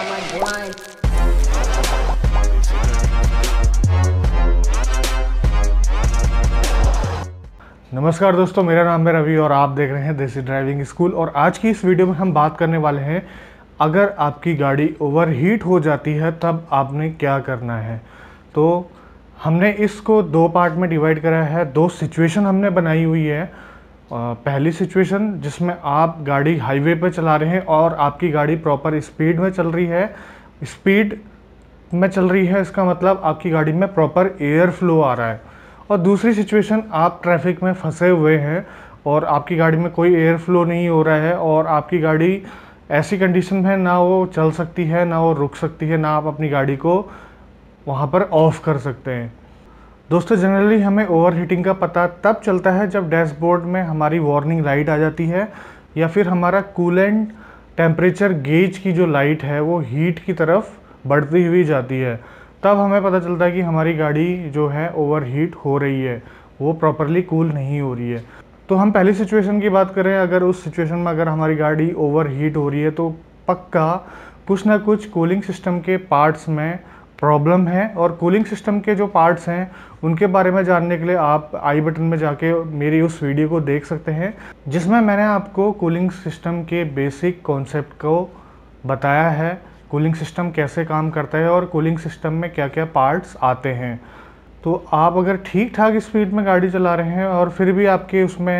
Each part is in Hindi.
on my grind. नमस्कार दोस्तों मेरा नाम है रवि और आप देख रहे हैं देसी ड्राइविंग स्कूल और आज की इस वीडियो में हम बात करने वाले हैं अगर आपकी गाड़ी ओवरहीट हो जाती है तब आपने क्या करना है तो हमने इसको दो पार्ट में डिवाइड करा है दो सिचुएशन हमने बनाई हुई है पहली सिचुएशन जिसमें आप गाड़ी हाईवे पर चला रहे हैं और आपकी गाड़ी प्रॉपर स्पीड में चल रही है स्पीड में चल रही है इसका मतलब आपकी गाड़ी में प्रॉपर एयर फ्लो आ रहा है और दूसरी सिचुएशन आप ट्रैफिक में फंसे हुए हैं और आपकी गाड़ी में कोई एयर फ्लो नहीं हो रहा है और आपकी गाड़ी ऐसी कंडीशन में ना वो चल सकती है ना वो रुक सकती है ना आप अपनी गाड़ी को वहाँ पर ऑफ़ कर सकते हैं दोस्तों जनरली हमें ओवरहीटिंग का पता तब चलता है जब डैशबोर्ड में हमारी वार्निंग लाइट आ जाती है या फिर हमारा कूलेंट टेम्परेचर गेज की जो लाइट है वो हीट की तरफ बढ़ती हुई जाती है तब हमें पता चलता है कि हमारी गाड़ी जो है ओवर हीट हो रही है वो प्रॉपरली कूल नहीं हो रही है तो हम पहली सिचुएशन की बात करें अगर उस सिचुएशन में अगर हमारी गाड़ी ओवर हीट हो रही है तो पक्का कुछ ना कुछ कूलिंग सिस्टम के पार्ट्स में प्रॉब्लम है और कूलिंग सिस्टम के जो पार्ट्स हैं उनके बारे में जानने के लिए आप आई बटन में जाके मेरी उस वीडियो को देख सकते हैं जिसमें मैंने आपको कूलिंग सिस्टम के बेसिक कॉन्सेप्ट को बताया है कूलिंग सिस्टम कैसे काम करता है और कूलिंग सिस्टम में क्या क्या पार्ट्स आते हैं तो आप अगर ठीक ठाक स्पीड में गाड़ी चला रहे हैं और फिर भी आपके उसमें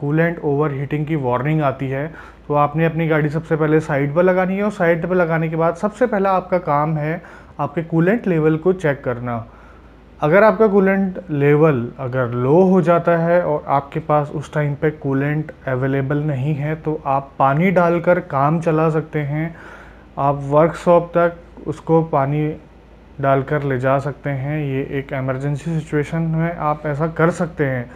कूलेंट ओवर हीटिंग की वार्निंग आती है तो आपने अपनी गाड़ी सबसे पहले साइड पर लगानी है और साइड पर लगाने के बाद सबसे पहला आपका काम है आपके कूलेंट लेवल को चेक करना अगर आपका कूलेंट लेवल अगर लो हो जाता है और आपके पास उस टाइम पे कूलेंट अवेलेबल नहीं है तो आप पानी डालकर काम चला सकते हैं आप वर्कशॉप तक उसको पानी डालकर ले जा सकते हैं ये एक एमरजेंसी सिचुएशन में आप ऐसा कर सकते हैं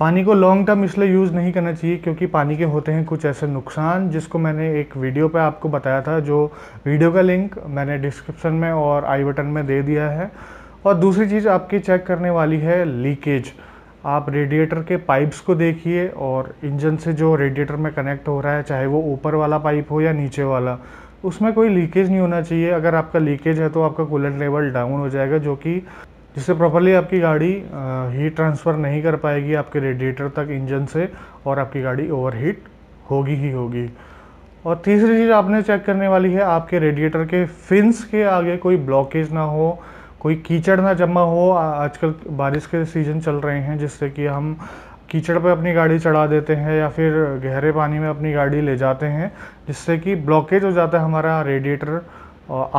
पानी को लॉन्ग टर्म इसलिए यूज़ नहीं करना चाहिए क्योंकि पानी के होते हैं कुछ ऐसे नुकसान जिसको मैंने एक वीडियो पे आपको बताया था जो वीडियो का लिंक मैंने डिस्क्रिप्शन में और आई बटन में दे दिया है और दूसरी चीज़ आपकी चेक करने वाली है लीकेज आप रेडिएटर के पाइप्स को देखिए और इंजन से जो रेडिएटर में कनेक्ट हो रहा है चाहे वो ऊपर वाला पाइप हो या नीचे वाला उसमें कोई लीकेज नहीं होना चाहिए अगर आपका लीकेज है तो आपका कूलेंट लेवल डाउन हो जाएगा जो कि जिससे प्रॉपरली आपकी गाड़ी हीट ट्रांसफ़र नहीं कर पाएगी आपके रेडिएटर तक इंजन से और आपकी गाड़ी ओवरहीट होगी ही होगी और तीसरी चीज़ आपने चेक करने वाली है आपके रेडिएटर के फिन्स के आगे कोई ब्लॉकेज ना हो कोई कीचड़ ना जमा हो आजकल बारिश के सीज़न चल रहे हैं जिससे कि हम कीचड़ पे अपनी गाड़ी चढ़ा देते हैं या फिर गहरे पानी में अपनी गाड़ी ले जाते हैं जिससे कि ब्लॉकेज हो जाता है हमारा रेडिएटर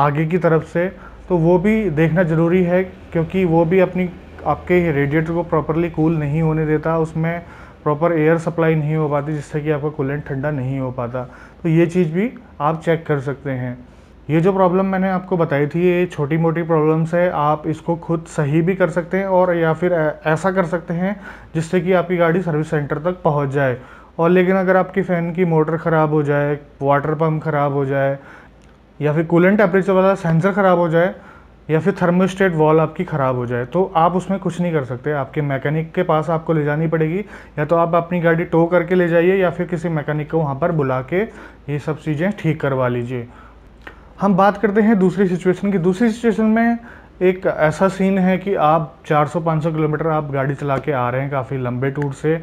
आगे की तरफ से तो वो भी देखना ज़रूरी है क्योंकि वो भी अपनी आपके रेडिएटर को प्रॉपरली कूल नहीं होने देता उसमें प्रॉपर एयर सप्लाई नहीं हो पाती जिससे कि आपका कूलेंट ठंडा नहीं हो पाता तो ये चीज़ भी आप चेक कर सकते हैं ये जो प्रॉब्लम मैंने आपको बताई थी ये छोटी मोटी प्रॉब्लम्स है आप इसको खुद सही भी कर सकते हैं और या फिर ऐसा कर सकते हैं जिससे कि आपकी गाड़ी सर्विस सेंटर तक पहुंच जाए और लेकिन अगर आपकी फ़ैन की मोटर ख़राब हो जाए वाटर पम्प ख़राब हो जाए या फिर कूलेंट टेम्परेचर वाला सेंसर ख़राब हो जाए या फिर थर्मोस्टेट वॉल आपकी ख़राब हो जाए तो आप उसमें कुछ नहीं कर सकते आपके मैकेनिक के पास आपको ले जानी पड़ेगी या तो आप अपनी गाड़ी टो करके ले जाइए या फिर किसी मैकेनिक को वहाँ पर बुला के ये सब चीज़ें ठीक करवा लीजिए हम बात करते हैं दूसरी सिचुएशन की दूसरी सिचुएशन में एक ऐसा सीन है कि आप 400-500 किलोमीटर आप गाड़ी चला के आ रहे हैं काफ़ी लंबे टूर से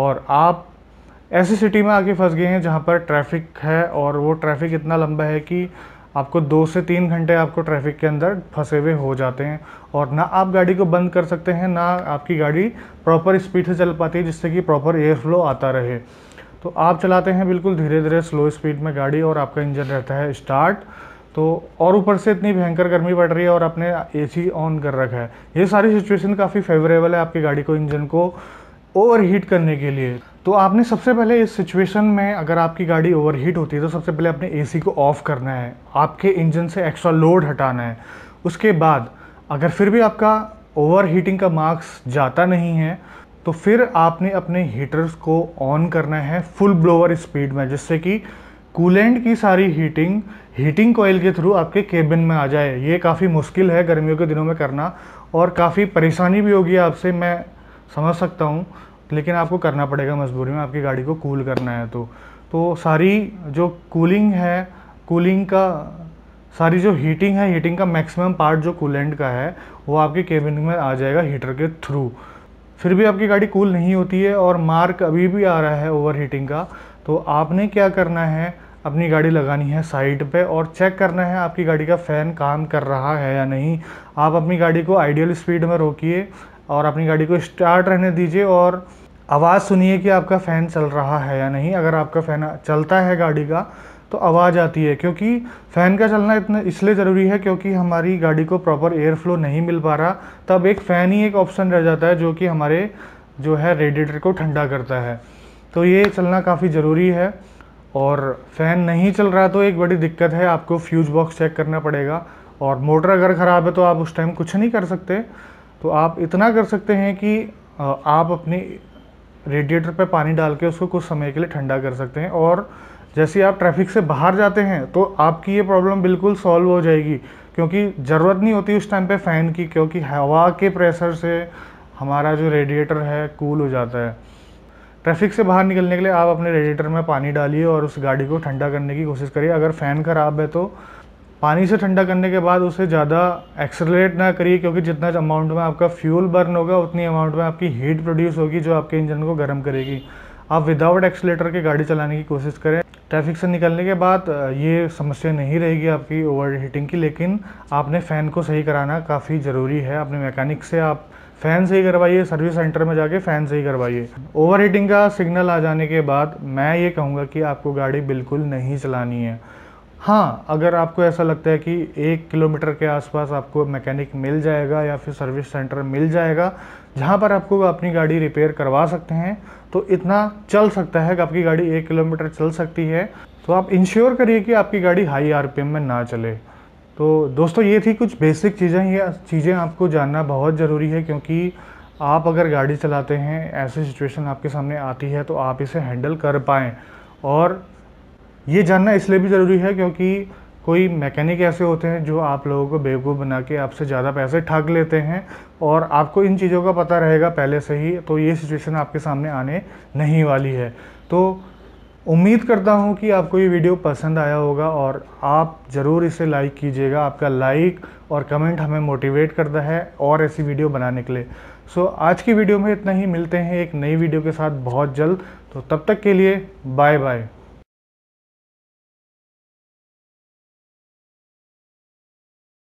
और आप ऐसी सिटी में आके फंस गए हैं जहाँ पर ट्रैफिक है और वो ट्रैफिक इतना लंबा है कि आपको दो से तीन घंटे आपको ट्रैफिक के अंदर फंसे हुए हो जाते हैं और ना आप गाड़ी को बंद कर सकते हैं ना आपकी गाड़ी प्रॉपर स्पीड से चल पाती है जिससे कि प्रॉपर एयर फ्लो आता रहे तो आप चलाते हैं बिल्कुल धीरे धीरे स्लो स्पीड में गाड़ी और आपका इंजन रहता है स्टार्ट तो और ऊपर से इतनी भयंकर गर्मी पड़ रही है और आपने सी ऑन कर रखा है ये सारी सिचुएशन काफ़ी फेवरेबल है आपकी गाड़ी को इंजन को ओवरहीट करने के लिए तो आपने सबसे पहले इस सिचुएशन में अगर आपकी गाड़ी ओवरहीट होती है तो सबसे पहले अपने एसी को ऑफ़ करना है आपके इंजन से एक्स्ट्रा लोड हटाना है उसके बाद अगर फिर भी आपका ओवर हीटिंग का मार्क्स जाता नहीं है तो फिर आपने अपने हीटर्स को ऑन करना है फुल ब्लोअर स्पीड में जिससे कि कूलेंट की सारी हीटिंग हीटिंग कोयल के थ्रू आपके केबिन में आ जाए ये काफ़ी मुश्किल है गर्मियों के दिनों में करना और काफ़ी परेशानी भी होगी आपसे मैं समझ सकता हूँ लेकिन आपको करना पड़ेगा मजबूरी में आपकी गाड़ी को कूल करना है तो तो सारी जो कूलिंग है कूलिंग का सारी जो हीटिंग है हीटिंग का मैक्सिमम पार्ट जो कूलेंट का है वो आपके केबिन में आ जाएगा हीटर के थ्रू फिर भी आपकी गाड़ी कूल नहीं होती है और मार्क अभी भी आ रहा है ओवर हीटिंग का तो आपने क्या करना है अपनी गाड़ी लगानी है साइड पे और चेक करना है आपकी गाड़ी का फ़ैन काम कर रहा है या नहीं आप अपनी गाड़ी को आइडियल स्पीड में रोकिए और अपनी गाड़ी को स्टार्ट रहने दीजिए और आवाज़ सुनिए कि आपका फ़ैन चल रहा है या नहीं अगर आपका फ़ैन चलता है गाड़ी का तो आवाज़ आती है क्योंकि फ़ैन का चलना इतना इसलिए ज़रूरी है क्योंकि हमारी गाड़ी को प्रॉपर एयर फ्लो नहीं मिल पा रहा तब एक फ़ैन ही एक ऑप्शन रह जाता है जो कि हमारे जो है रेडिएटर को ठंडा करता है तो ये चलना काफ़ी ज़रूरी है और फ़ैन नहीं चल रहा तो एक बड़ी दिक्कत है आपको फ्यूज़ बॉक्स चेक करना पड़ेगा और मोटर अगर ख़राब है तो आप उस टाइम कुछ नहीं कर सकते तो आप इतना कर सकते हैं कि आप अपनी रेडिएटर पर पानी डाल के उसको कुछ समय के लिए ठंडा कर सकते हैं और जैसे आप ट्रैफिक से बाहर जाते हैं तो आपकी ये प्रॉब्लम बिल्कुल सॉल्व हो जाएगी क्योंकि ज़रूरत नहीं होती उस टाइम पे फ़ैन की क्योंकि हवा के प्रेशर से हमारा जो रेडिएटर है कूल हो जाता है ट्रैफिक से बाहर निकलने के लिए आप अपने रेडिएटर में पानी डालिए और उस गाड़ी को ठंडा करने की कोशिश करिए अगर फ़ैन ख़राब है तो पानी से ठंडा करने के बाद उसे ज़्यादा एक्सलेट ना करिए क्योंकि जितना अमाउंट में आपका फ्यूल बर्न होगा उतनी अमाउंट में आपकी हीट प्रोड्यूस होगी जो आपके इंजन को गर्म करेगी आप विदाउट एक्सेलेटर के गाड़ी चलाने की कोशिश करें ट्रैफिक से निकलने के बाद ये समस्या नहीं रहेगी आपकी ओवर हीटिंग की लेकिन आपने फ़ैन को सही कराना काफ़ी ज़रूरी है अपने मैकेनिक से आप फ़ैन सही करवाइए सर्विस सेंटर में जाके फ़ैन सही करवाइए ओवर हीटिंग का सिग्नल आ जाने के बाद मैं ये कहूँगा कि आपको गाड़ी बिल्कुल नहीं चलानी है हाँ अगर आपको ऐसा लगता है कि एक किलोमीटर के आसपास आपको मैकेनिक मिल जाएगा या फिर सर्विस सेंटर मिल जाएगा जहाँ पर आपको अपनी गाड़ी रिपेयर करवा सकते हैं तो इतना चल सकता है कि आपकी गाड़ी एक किलोमीटर चल सकती है तो आप इंश्योर करिए कि आपकी गाड़ी हाई आर में ना चले तो दोस्तों ये थी कुछ बेसिक चीज़ें ये चीज़ें आपको जानना बहुत ज़रूरी है क्योंकि आप अगर गाड़ी चलाते हैं ऐसी सिचुएशन आपके सामने आती है तो आप इसे हैंडल कर पाएँ और ये जानना इसलिए भी ज़रूरी है क्योंकि कोई मैकेनिक ऐसे होते हैं जो आप लोगों को बेवकूफ़ बना के आपसे ज़्यादा पैसे ठग लेते हैं और आपको इन चीज़ों का पता रहेगा पहले से ही तो ये सिचुएशन आपके सामने आने नहीं वाली है तो उम्मीद करता हूँ कि आपको ये वीडियो पसंद आया होगा और आप ज़रूर इसे लाइक कीजिएगा आपका लाइक और कमेंट हमें मोटिवेट करता है और ऐसी वीडियो बनाने के लिए सो so, आज की वीडियो में इतना ही मिलते हैं एक नई वीडियो के साथ बहुत जल्द तो तब तक के लिए बाय बाय